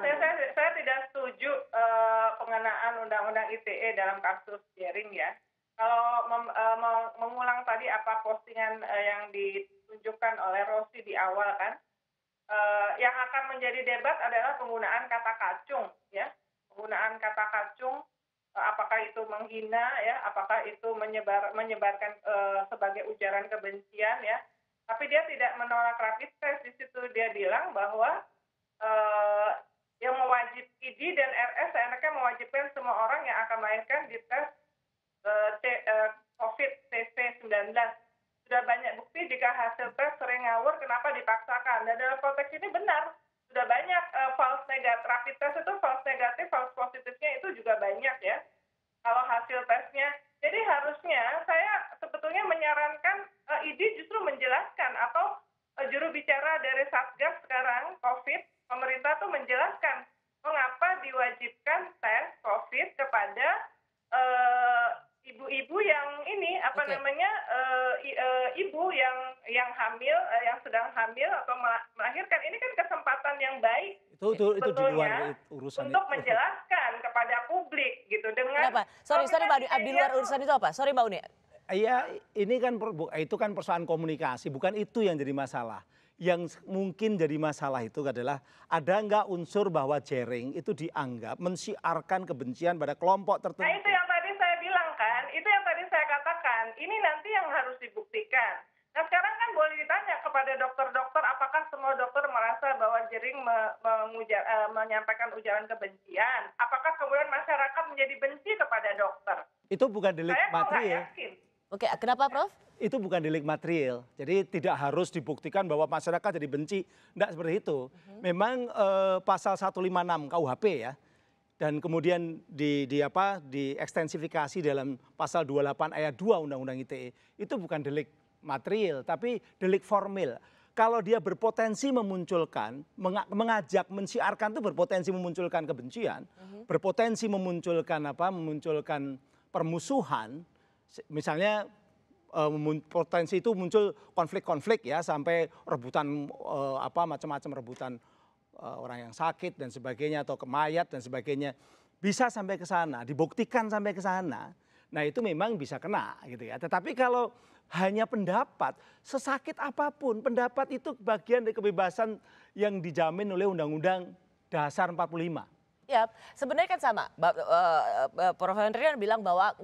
saya, saya, saya tidak setuju uh, pengenaan undang-undang ITE dalam kasus sharing ya. Kalau mem, uh, mengulang tadi apa postingan uh, yang ditunjukkan oleh Rosi di awal kan, uh, yang akan menjadi debat adalah penggunaan kata kacung ya, penggunaan kata kacung uh, apakah itu menghina ya, apakah itu menyebar menyebarkan uh, sebagai ujaran kebencian ya. Tapi dia tidak menolak rapid test di situ dia bilang bahwa yang mewajib ID dan RS seenaknya mewajibkan semua orang yang akan melahirkan di tes uh, uh, COVID 19 Sudah banyak bukti jika hasil tes sering ngawur, kenapa dipaksakan? Dan dalam konteks ini benar, sudah banyak uh, false negatif, rapid test itu false negatif, false positifnya itu juga banyak ya. Kalau hasil tesnya, jadi harusnya saya sebetulnya menyarankan uh, ID justru menjelaskan atau uh, juru bicara dari Satgas sekarang COVID itu menjelaskan mengapa diwajibkan tes COVID kepada eh, ibu-ibu uh, yang ini apa okay. namanya uh, i, uh, ibu yang yang hamil uh, yang sedang hamil atau melahirkan ini kan kesempatan yang baik itu itu, itu di luar urusan untuk itu. menjelaskan kepada publik gitu dengan Kenapa? sorry sorry mbak Uni, di luar urusan itu apa sorry mbak Uni Iya, ini kan itu kan persoalan komunikasi, bukan itu yang jadi masalah yang mungkin jadi masalah itu adalah ada nggak unsur bahwa jaring itu dianggap mensiarkan kebencian pada kelompok tertentu? Nah itu yang tadi saya bilang kan, itu yang tadi saya katakan, ini nanti yang harus dibuktikan. Nah sekarang kan boleh ditanya kepada dokter-dokter apakah semua dokter merasa bahwa jaring me mengujar, uh, eh, menyampaikan ujaran kebencian? Apakah kemudian masyarakat menjadi benci kepada dokter? Itu bukan delik materi ya? Oke, kenapa Prof? Itu bukan delik material, jadi tidak harus dibuktikan bahwa masyarakat jadi benci. Tidak seperti itu. Uh-huh. Memang eh, pasal 156 KUHP ya, dan kemudian di, di apa diekstensifikasi dalam pasal 28 ayat 2 Undang-Undang ITE itu bukan delik material tapi delik formil. Kalau dia berpotensi memunculkan, mengajak, mensiarkan itu berpotensi memunculkan kebencian, uh mhm. -huh. berpotensi memunculkan apa, memunculkan permusuhan, misalnya eh, potensi itu muncul konflik-konflik ya sampai rebutan eh, apa macam-macam rebutan eh, orang yang sakit dan sebagainya atau kemayat dan sebagainya bisa sampai ke sana dibuktikan sampai ke sana nah itu memang bisa kena gitu ya tetapi kalau hanya pendapat sesakit apapun pendapat itu bagian dari kebebasan yang dijamin oleh undang-undang dasar 45 ya sebenarnya kan sama Prof Hendrian bilang bahwa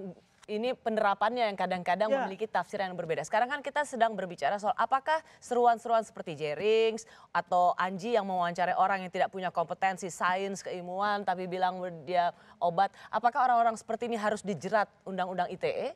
ini penerapannya yang kadang-kadang yeah. memiliki tafsir yang berbeda. Sekarang kan kita sedang berbicara soal apakah seruan-seruan seperti Jerings atau Anji yang mewawancarai orang yang tidak punya kompetensi sains, keilmuan, tapi bilang dia obat. Apakah orang-orang seperti ini harus dijerat Undang-Undang ITE?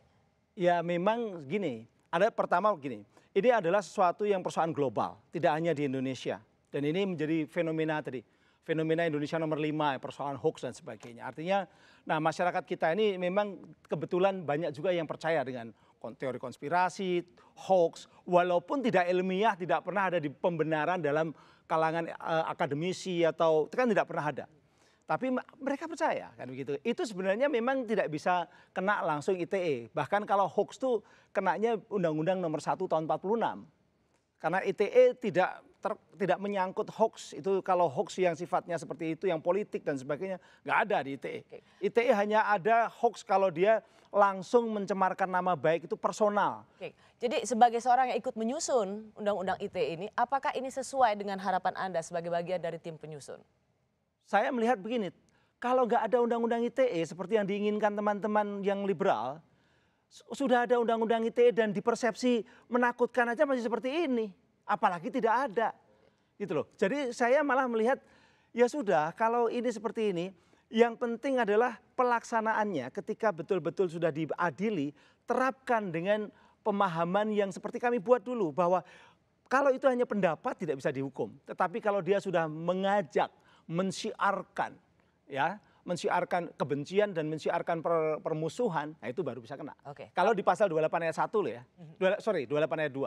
Ya memang gini, ada pertama gini, ini adalah sesuatu yang persoalan global, tidak hanya di Indonesia. Dan ini menjadi fenomena tadi fenomena Indonesia nomor lima, ya, persoalan hoax dan sebagainya. Artinya, nah masyarakat kita ini memang kebetulan banyak juga yang percaya dengan teori konspirasi, hoax, walaupun tidak ilmiah, tidak pernah ada di pembenaran dalam kalangan uh, akademisi atau itu kan tidak pernah ada. Tapi mereka percaya kan begitu. Itu sebenarnya memang tidak bisa kena langsung ITE. Bahkan kalau hoax tuh kenanya Undang-Undang Nomor 1 tahun 46. Karena ITE tidak ter, tidak menyangkut hoax itu kalau hoax yang sifatnya seperti itu yang politik dan sebagainya nggak ada di ITE. E. ITE hanya ada hoax kalau dia langsung mencemarkan nama baik itu personal. Okay. Jadi sebagai seorang yang ikut menyusun undang-undang ITE ini, apakah ini sesuai dengan harapan Anda sebagai bagian dari tim penyusun? Saya melihat begini, kalau nggak ada undang-undang ITE seperti yang diinginkan teman-teman yang liberal, sudah ada undang-undang ITE dan dipersepsi menakutkan aja masih seperti ini apalagi tidak ada. Gitu loh. Jadi saya malah melihat ya sudah kalau ini seperti ini yang penting adalah pelaksanaannya ketika betul-betul sudah diadili terapkan dengan pemahaman yang seperti kami buat dulu bahwa kalau itu hanya pendapat tidak bisa dihukum, tetapi kalau dia sudah mengajak, mensiarkan ya, mensiarkan kebencian dan mensiarkan per, permusuhan, nah itu baru bisa kena. Okay. Kalau di pasal 28 ayat 1 loh ya. Mm -hmm. Dua, sorry, 28 ayat 2.